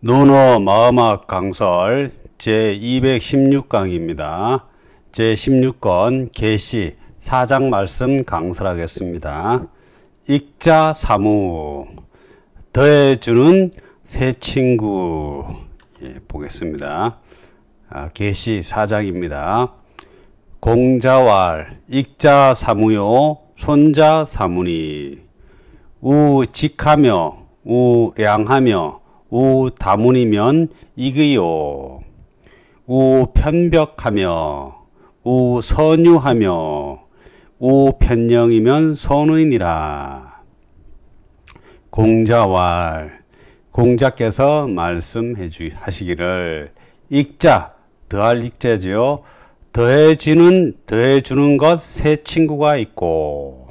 논어 마음학 강설 제216강입니다. 제16권 계시 사장 말씀 강설하겠습니다. 익자 사무 더해주는 새 친구 예, 보겠습니다. 계시 아, 장입니다 공자왈 익자 사무요 손자 사무니 우직하며 우량하며 우 다문이면 이그요. 우 편벽하며 우 선유하며 우 편령이면 선의니라. 공자왈 공자께서 말씀해 주시기를 익자 더할 익자지요. 더해지는 더해주는 것새 친구가 있고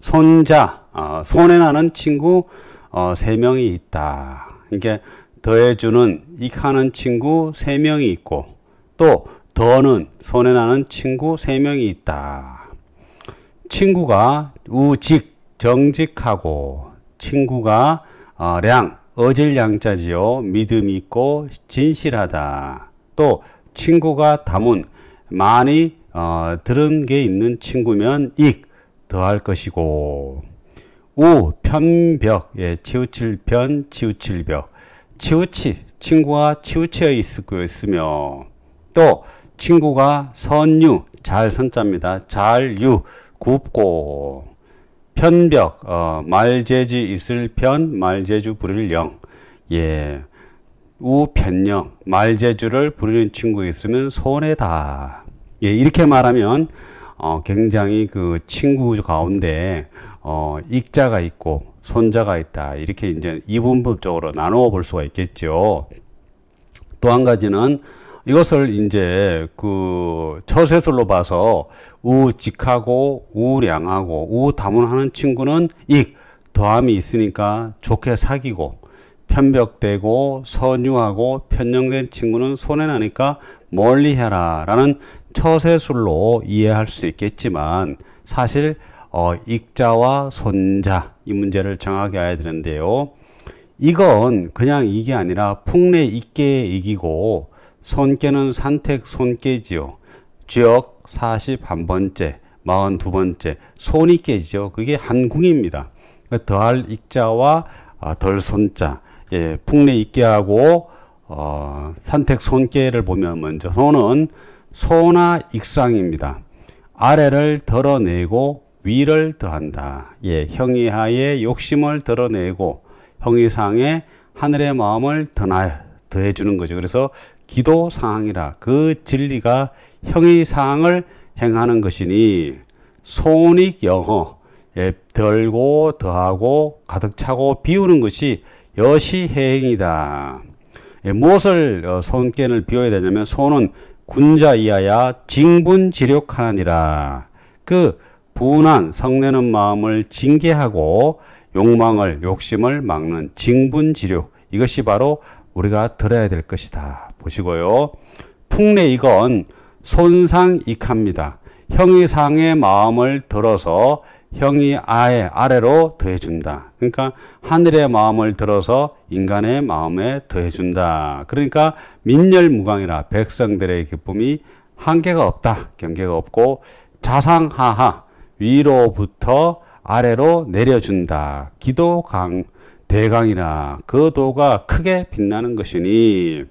손자 어, 손에 나는 친구 어, 세 명이 있다. 이게 더해주는 익하는 친구 3명이 있고 또 더는 손해나는 친구 3명이 있다. 친구가 우직 정직하고 친구가 어, 량 어질량자지요 믿음이 있고 진실하다. 또 친구가 담은 많이 어, 들은 게 있는 친구면 익 더할 것이고 우, 편벽, 예, 치우칠 편, 치우칠 벽. 치우치, 친구와 치우치어 있으며, 또, 친구가 선유, 잘 선자입니다. 잘 유, 굽고. 편벽, 어, 말재지 있을 편, 말재주 부릴 영. 예. 우편령, 말재주를 부리는 친구 있으면 손해다. 예, 이렇게 말하면, 어, 굉장히 그 친구 가운데 어, 익자가 있고 손자가 있다. 이렇게 이제 이분법적으로 나누어 볼 수가 있겠죠. 또 한 가지는 이것을 이제 그 처세술로 봐서 우직하고 우량하고 우다문하는 친구는 익 더함이 있으니까 좋게 사귀고 편벽되고 선유하고 편영된 친구는 손해나니까 멀리해라 라는 처세술로 이해할 수 있겠지만 사실 어, 익자와 손자 이 문제를 정하게해야 되는데요. 이건 그냥 이게 아니라 풍래 익계 이고 손께는 산택 손깨지요. 지역 41번째, 42번째 손익계지요. 그게 한궁입니다. 그러니까 더할 익자와 아, 덜 손자, 예, 풍래 익계하고 어, 산택 손깨를 보면 먼저 손은 소나 익상입니다. 아래를 덜어내고 위를 더한다. 예, 형이하에 욕심을 드러내고 형이상에 하늘의 마음을 더해 주는 거죠. 그래서 기도 상황이라 그 진리가 형의 상을 행하는 것이니 손익 영어 예, 덜고 더하고 가득 차고 비우는 것이 여시 해행이다. 예, 무엇을 어, 손견을 비워야 되냐면 손은 군자 이하야 징분 지력하니라. 그 분한 성내는 마음을 징계하고 욕망을 욕심을 막는 징분지류 이것이 바로 우리가 들어야 될 것이다. 보시고요. 풍래 이건 손상익합니다. 형이상의 마음을 들어서 형이 아예 아래로 더해준다. 그러니까 하늘의 마음을 들어서 인간의 마음에 더해준다. 그러니까 민열무강이라 백성들의 기쁨이 한계가 없다. 경계가 없고 자상하하 위로부터 아래로 내려준다. 기도강, 대강이라 그 도가 크게 빛나는 것이니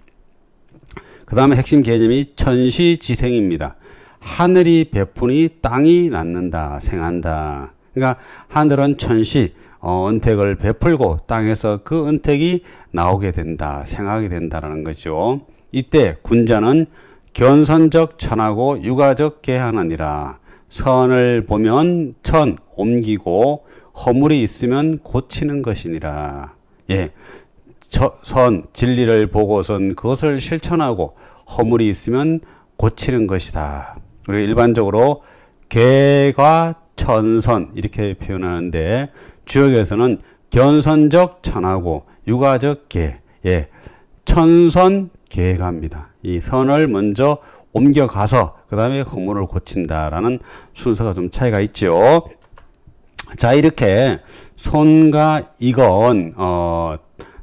그 다음에 핵심 개념이 천시지생입니다. 하늘이 베푸니 땅이 낳는다, 생한다. 그러니까 하늘은 천시, 어, 은택을 베풀고 땅에서 그 은택이 나오게 된다, 생하게 된다라는 거죠. 이때 군자는 견선적 천하고 육아적 개하느니라. 선을 보면 천 옮기고 허물이 있으면 고치는 것이니라. 예. 저, 선 진리를 보고선 그것을 실천하고 허물이 있으면 고치는 것이다. 우리 일반적으로 개가 천선 이렇게 표현하는데 주역에서는 견선적 천하고 유가적 개. 예. 천선 개가입니다. 이 선을 먼저 옮겨가서 그 다음에 학문을 고친다라는 순서가 좀 차이가 있죠. 자 이렇게 손과 이건 어,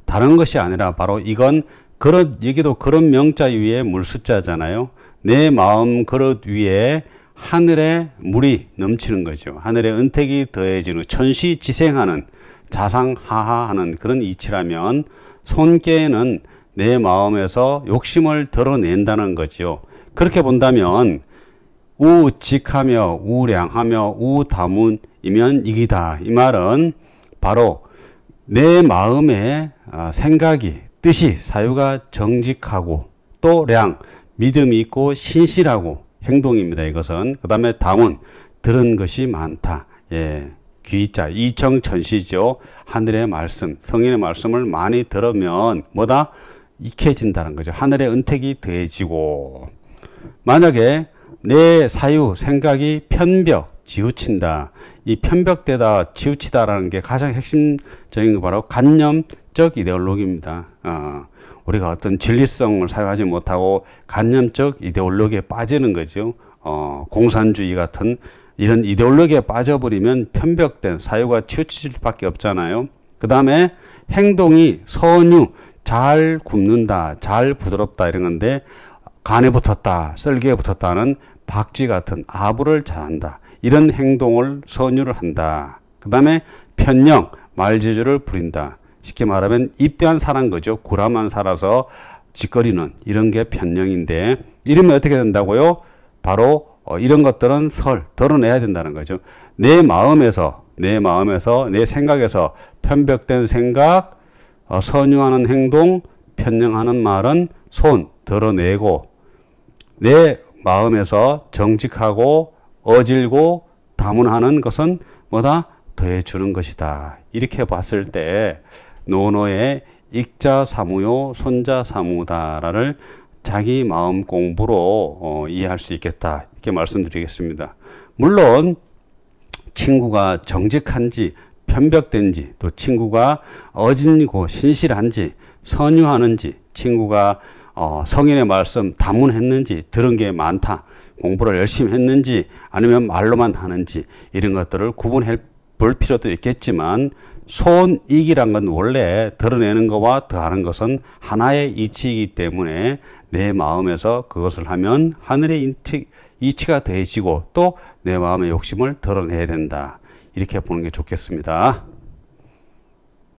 다른 것이 아니라 바로 이건 그런 여기도 그런 명자 위에 물 숫자잖아요. 내 마음 그릇 위에 하늘에 물이 넘치는 거죠. 하늘에 은택이 더해지는 천시지생하는 자상하하하는 그런 이치라면 손께는 내 마음에서 욕심을 드러낸다는 거지요. 그렇게 본다면 우직하며 우량하며 우다문이면 이기다. 이 말은 바로 내 마음의 아, 생각이 뜻이 사유가 정직하고 또 량, 믿음이 있고 신실하고 행동입니다. 이것은 그 다음에 담은 들은 것이 많다. 예. 귀자 이청천시죠. 하늘의 말씀 성인의 말씀을 많이 들으면 뭐다 익혀진다는 거죠. 하늘의 은택이 더해지고 만약에 내 사유, 생각이 편벽, 지우친다. 이 편벽되다, 지우치다라는 게 가장 핵심적인 거 바로 간념적 이데올로기입니다. 어, 우리가 어떤 진리성을 사용하지 못하고 간념적 이데올로기에 빠지는 거죠. 어, 공산주의 같은 이런 이데올로기에 빠져버리면 편벽된 사유가 치우칠 밖에 없잖아요. 그 다음에 행동이 선유, 잘 굽는다, 잘 부드럽다 이런 건데 간에 붙었다, 썰기에 붙었다는 박쥐 같은 아부를 잘한다. 이런 행동을 선유를 한다. 그 다음에 편령, 말재주를 부린다. 쉽게 말하면 입대한 사람 거죠. 구라만 살아서 짓거리는 이런 게편령인데 이러면 어떻게 된다고요? 바로 어, 이런 것들은 설 드러내야 된다는 거죠. 내 마음에서 내 마음에서 내 생각에서 편벽된 생각, 어, 선유하는 행동, 편령하는 말은 손 드러내고 내 마음에서 정직하고 어질고 다문하는 것은 뭐다 더해 주는 것이다. 이렇게 봤을 때 노노의 익자 사무요 손자 사무다라를 자기 마음 공부로 어, 이해할 수 있겠다 이렇게 말씀드리겠습니다. 물론 친구가 정직한지 편벽된지 또 친구가 어진고 신실한지 선유하는지 친구가 어, 성인의 말씀 다문했는지 들은 게 많다 공부를 열심히 했는지 아니면 말로만 하는지 이런 것들을 구분해 볼 필요도 있겠지만 손익이란 건 원래 드러내는 것과 더하는 것은 하나의 이치이기 때문에 내 마음에서 그것을 하면 하늘의 이치, 이치가 되지고또 내 마음의 욕심을 드러내야 된다. 이렇게 보는 게 좋겠습니다.